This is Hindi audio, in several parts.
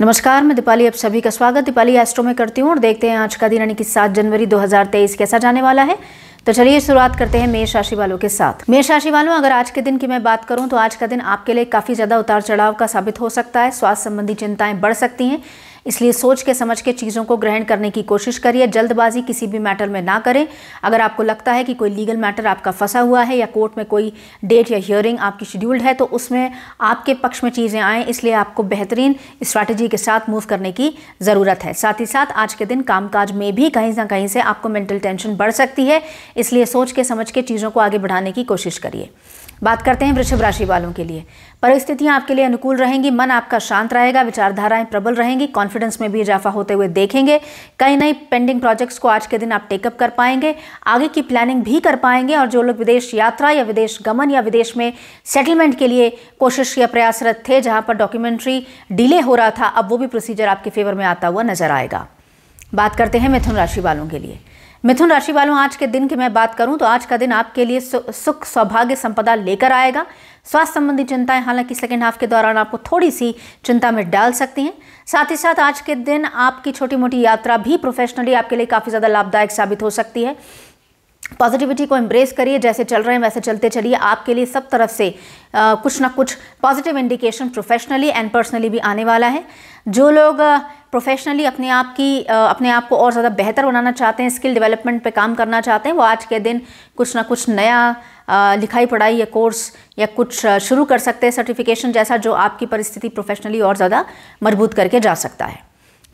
नमस्कार मैं दीपाली आप सभी का स्वागत दीपाली एस्ट्रो में करती हूँ और देखते हैं आज का दिन यानी कि सात जनवरी 2023 कैसा जाने वाला है तो चलिए शुरुआत करते हैं मेष राशि वालों के साथ मेष राशि वालों अगर आज के दिन की मैं बात करूं तो आज का दिन आपके लिए काफी ज्यादा उतार चढ़ाव का साबित हो सकता है स्वास्थ्य संबंधी चिंताएं बढ़ सकती हैं इसलिए सोच के समझ के चीज़ों को ग्रहण करने की कोशिश करिए जल्दबाजी किसी भी मैटर में ना करें अगर आपको लगता है कि कोई लीगल मैटर आपका फंसा हुआ है या कोर्ट में कोई डेट या हियरिंग आपकी शेड्यूल्ड है तो उसमें आपके पक्ष में चीज़ें आएँ इसलिए आपको बेहतरीन स्ट्रैटेजी के साथ मूव करने की ज़रूरत है साथ ही साथ आज के दिन कामकाज में भी कहीं ना कहीं से आपको मेंटल टेंशन बढ़ सकती है इसलिए सोच के समझ के चीज़ों को आगे बढ़ाने की कोशिश करिए बात करते हैं वृषभ राशि वालों के लिए परिस्थितियां आपके लिए अनुकूल रहेंगी मन आपका शांत रहेगा विचारधाराएं प्रबल रहेंगी कॉन्फिडेंस में भी इजाफा होते हुए देखेंगे कई नई पेंडिंग प्रोजेक्ट्स को आज के दिन आप टेकअप कर पाएंगे आगे की प्लानिंग भी कर पाएंगे और जो लोग विदेश यात्रा या विदेश गमन या विदेश में सेटलमेंट के लिए कोशिश या प्रयासरत थे जहाँ पर डॉक्यूमेंट्री डिले हो रहा था अब वो भी प्रोसीजर आपके फेवर में आता हुआ नजर आएगा बात करते हैं मिथुन राशि वालों के लिए मिथुन राशि वालों आज के दिन की मैं बात करूं तो आज का दिन आपके लिए सुख सौभाग्य संपदा लेकर आएगा स्वास्थ्य संबंधी चिंताएं हालांकि सेकेंड हाफ के दौरान आपको थोड़ी सी चिंता में डाल सकती हैं साथ ही साथ आज के दिन आपकी छोटी मोटी यात्रा भी प्रोफेशनली आपके लिए काफ़ी ज़्यादा लाभदायक साबित हो सकती है पॉजिटिविटी को एम्ब्रेस करिए जैसे चल रहे हैं वैसे चलते चलिए आपके लिए सब तरफ से आ, कुछ ना कुछ positive indication professionally and personally भी आने वाला है जो लोग प्रोफेशनली अपने आप की अपने आप को और ज़्यादा बेहतर बनाना चाहते हैं स्किल डेवलपमेंट पे काम करना चाहते हैं वो आज के दिन कुछ ना कुछ नया लिखाई पढ़ाई या कोर्स या कुछ शुरू कर सकते हैं सर्टिफिकेशन जैसा जो आपकी परिस्थिति प्रोफेशनली और ज़्यादा मजबूत करके जा सकता है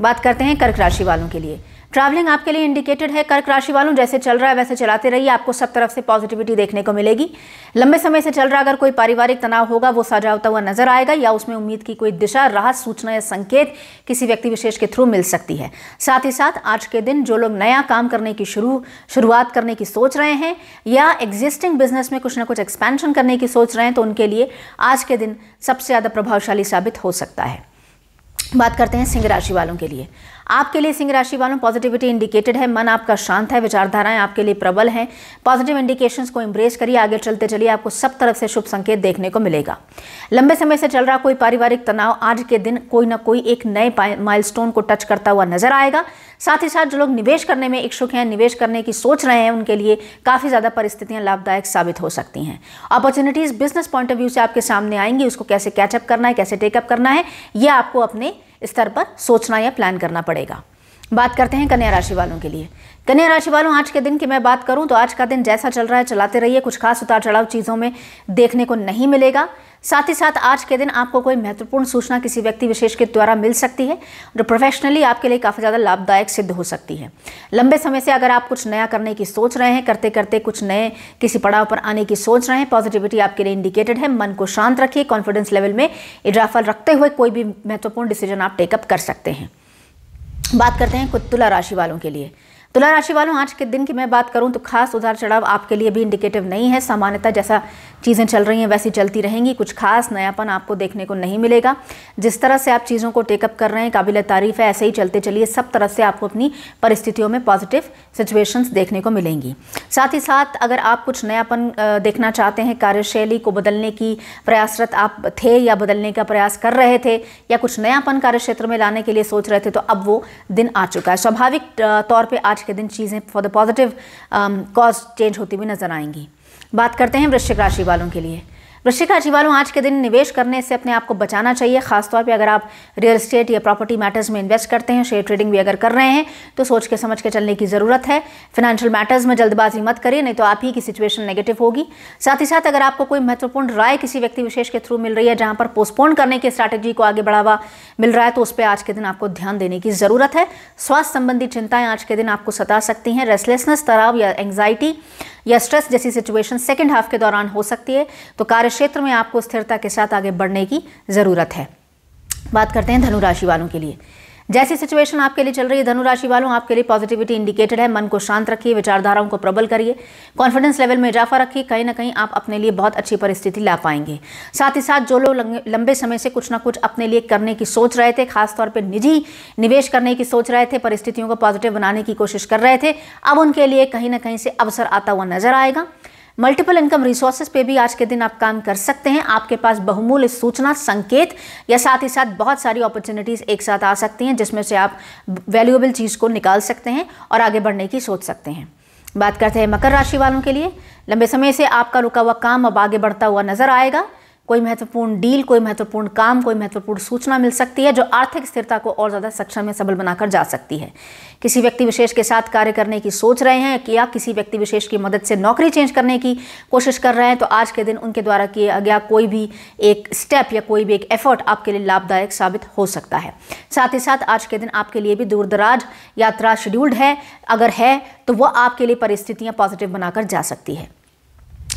बात करते हैं कर्क राशि वालों के लिए ट्रैवलिंग आपके लिए इंडिकेटेड है कर्क राशि वालों जैसे चल रहा है वैसे चलाते रहिए आपको सब तरफ से पॉजिटिविटी देखने को मिलेगी लंबे समय से चल रहा अगर कोई पारिवारिक तनाव होगा वो साझा होता हुआ नजर आएगा या उसमें उम्मीद की कोई दिशा राहत सूचना या संकेत किसी व्यक्ति विशेष के थ्रू मिल सकती है साथ ही साथ आज के दिन जो लोग नया काम करने की शुरू शुरुआत करने की सोच रहे हैं या एग्जिस्टिंग बिजनेस में कुछ ना कुछ एक्सपेंशन करने की सोच रहे हैं तो उनके लिए आज के दिन सबसे ज़्यादा प्रभावशाली साबित हो सकता है बात करते हैं सिंह राशि वालों के लिए आपके लिए सिंह राशि वालों पॉजिटिविटी इंडिकेटेड है मन आपका शांत है विचारधाराएं आपके लिए प्रबल हैं पॉजिटिव इंडिकेशन को इम्ब्रेस करिए आगे चलते चलिए आपको सब तरफ से शुभ संकेत देखने को मिलेगा लंबे समय से चल रहा कोई पारिवारिक तनाव आज के दिन कोई ना कोई एक नए माइल को टच करता हुआ नजर आएगा साथ ही साथ जो लोग निवेश करने में इच्छुक हैं निवेश करने की सोच रहे हैं उनके लिए काफ़ी ज़्यादा परिस्थितियां लाभदायक साबित हो सकती हैं opportunities business point of view से आपके सामने आएंगी उसको कैसे कैचअप करना है कैसे टेकअप करना है यह आपको अपने स्तर पर सोचना या प्लान करना पड़ेगा बात करते हैं कन्या राशि वालों के लिए कन्या राशि वालों आज के दिन की मैं बात करूं तो आज का दिन जैसा चल रहा है चलाते रहिए कुछ खास उतार चढ़ाव चीज़ों में देखने को नहीं मिलेगा साथ ही साथ आज के दिन आपको कोई महत्वपूर्ण सूचना किसी व्यक्ति विशेष के द्वारा मिल सकती है जो प्रोफेशनली आपके लिए काफ़ी ज़्यादा लाभदायक सिद्ध हो सकती है लंबे समय से अगर आप कुछ नया करने की सोच रहे हैं करते करते कुछ नए किसी पड़ाव पर आने की सोच रहे हैं पॉजिटिविटी आपके लिए इंडिकेटेड है मन को शांत रखिए कॉन्फिडेंस लेवल में इजाफा रखते हुए कोई भी महत्वपूर्ण डिसीजन आप टेकअप कर सकते हैं बात करते हैं कुत्तुला राशि वालों के लिए तुला तो राशि वालों आज के दिन की मैं बात करूं तो खास उतार चढ़ाव आपके लिए भी इंडिकेटिव नहीं है सामान्यता जैसा चीज़ें चल रही हैं वैसी चलती रहेंगी कुछ खास नयापन आपको देखने को नहीं मिलेगा जिस तरह से आप चीज़ों को टेकअप कर रहे हैं काबिल तारीफ है ऐसे ही चलते चलिए सब तरह से आपको अपनी परिस्थितियों में पॉजिटिव सिचुएशंस देखने को मिलेंगी साथ ही साथ अगर आप कुछ नयापन देखना चाहते हैं कार्यशैली को बदलने की प्रयासरत आप थे या बदलने का प्रयास कर रहे थे या कुछ नयापन कार्य क्षेत्र में लाने के लिए सोच रहे थे तो अब वो दिन आ चुका है स्वाभाविक तौर पर आज आज के दिन चीज़ें for the positive cause change होती हुई नजर आएंगी बात करते हैं वृश्चिक राशि वालों के लिए वृश्चिक राशि वालों आज के दिन निवेश करने से अपने आप को बचाना चाहिए खासतौर पे अगर आप रियल स्टेट या प्रॉपर्टी मैटर्स में इन्वेस्ट करते हैं शेयर ट्रेडिंग भी अगर कर रहे हैं तो सोच के समझ के चलने की ज़रूरत है फाइनेंशियल मैटर्स में जल्दबाजी मत करिए नहीं तो आप ही की सिचुएशन नेगेटिव होगी साथ ही साथ अगर आपको कोई महत्वपूर्ण राय किसी व्यक्ति विशेष के थ्रू मिल रही है जहाँ पर पोस्टपोन करने की स्ट्रैटेजी को आगे बढ़ावा मिल रहा है तो उस पर आज के दिन आपको ध्यान देने की ज़रूरत है स्वास्थ्य संबंधी चिंताएँ आज के दिन आपको सता सकती हैं रेस्टलेसनेस तनाव या एंग्जाइटी या स्ट्रेस जैसी सिचुएशन सेकेंड हाफ के दौरान हो सकती है तो कार्य क्षेत्र में आपको स्थिरता के साथ आगे बढ़ने की ज़रूरत है बात करते हैं धनुराशि वालों के लिए जैसी सिचुएशन आपके लिए चल रही है धनुराशि वालों आपके लिए पॉजिटिविटी इंडिकेटेड है मन को शांत रखिए विचारधाराओं को प्रबल करिए कॉन्फिडेंस लेवल में इजाफा रखिए कहीं ना कहीं आप अपने लिए बहुत अच्छी परिस्थिति ला पाएंगे साथ ही साथ जो लोग लंबे समय से कुछ ना कुछ अपने लिए करने की सोच रहे थे खासतौर पर निजी निवेश करने की सोच रहे थे परिस्थितियों को पॉजिटिव बनाने की कोशिश कर रहे थे अब उनके लिए कहीं ना कहीं से अवसर आता हुआ नजर आएगा मल्टीपल इनकम रिसोर्सेज पे भी आज के दिन आप काम कर सकते हैं आपके पास बहुमूल्य सूचना संकेत या साथ ही साथ बहुत सारी अपॉर्चुनिटीज़ एक साथ आ सकती हैं जिसमें से आप वैल्यूएबल चीज़ को निकाल सकते हैं और आगे बढ़ने की सोच सकते हैं बात करते हैं मकर राशि वालों के लिए लंबे समय से आपका रुका हुआ काम अब आगे बढ़ता हुआ नजर आएगा कोई महत्वपूर्ण डील कोई महत्वपूर्ण काम कोई महत्वपूर्ण सूचना मिल सकती है जो आर्थिक स्थिरता को और ज़्यादा सक्षम में सबल बनाकर जा सकती है किसी व्यक्ति विशेष के साथ कार्य करने की सोच रहे हैं या किसी व्यक्ति विशेष की मदद से नौकरी चेंज करने की कोशिश कर रहे हैं तो आज के दिन उनके द्वारा किया गया कोई भी एक स्टेप या कोई भी एक एफर्ट आपके लिए लाभदायक साबित हो सकता है साथ ही साथ आज के दिन आपके लिए भी दूरदराज यात्रा शेड्यूल्ड है अगर है तो वह आपके लिए परिस्थितियाँ पॉजिटिव बनाकर जा सकती है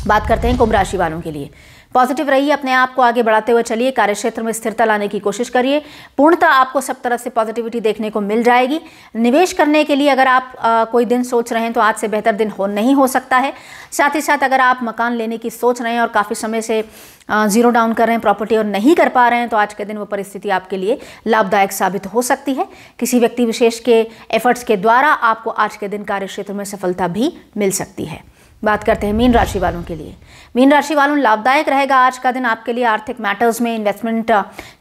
बात करते हैं कुंभ राशि वालों के लिए पॉजिटिव रहिए अपने आप को आगे बढ़ाते हुए चलिए कार्यक्षेत्र में स्थिरता लाने की कोशिश करिए पूर्णतः आपको सब तरह से पॉजिटिविटी देखने को मिल जाएगी निवेश करने के लिए अगर आप आ, कोई दिन सोच रहे हैं तो आज से बेहतर दिन हो नहीं हो सकता है साथ ही साथ अगर आप मकान लेने की सोच रहे हैं और काफ़ी समय से ज़ीरो डाउन कर रहे हैं प्रॉपर्टी और नहीं कर पा रहे हैं तो आज के दिन वो परिस्थिति आपके लिए लाभदायक साबित हो सकती है किसी व्यक्ति विशेष के एफर्ट्स के द्वारा आपको आज के दिन कार्यक्षेत्र में सफलता भी मिल सकती है बात करते हैं मीन राशि वालों के लिए मीन राशि वालों लाभदायक रहेगा आज का दिन आपके लिए आर्थिक मैटर्स में इन्वेस्टमेंट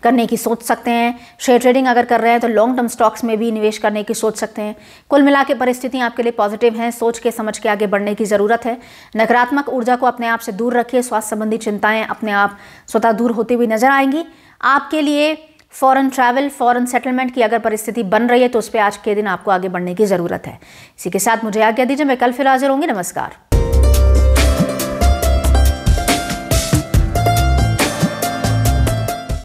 करने की सोच सकते हैं शेयर ट्रेडिंग अगर कर रहे हैं तो लॉन्ग टर्म स्टॉक्स में भी निवेश करने की सोच सकते हैं कुल मिला के परिस्थितियाँ आपके लिए पॉजिटिव हैं सोच के समझ के आगे बढ़ने की ज़रूरत है नकारात्मक ऊर्जा को अपने आप से दूर रखिए स्वास्थ्य संबंधी चिंताएँ अपने आप स्वतः दूर होती हुई नजर आएंगी आपके लिए फॉरेन ट्रैवल फॉरेन सेटलमेंट की अगर परिस्थिति बन रही है तो उस पर आज के दिन आपको आगे बढ़ने की ज़रूरत है इसी के साथ मुझे आज्ञा दीजिए मैं कल फिर हाजिर होंगी नमस्कार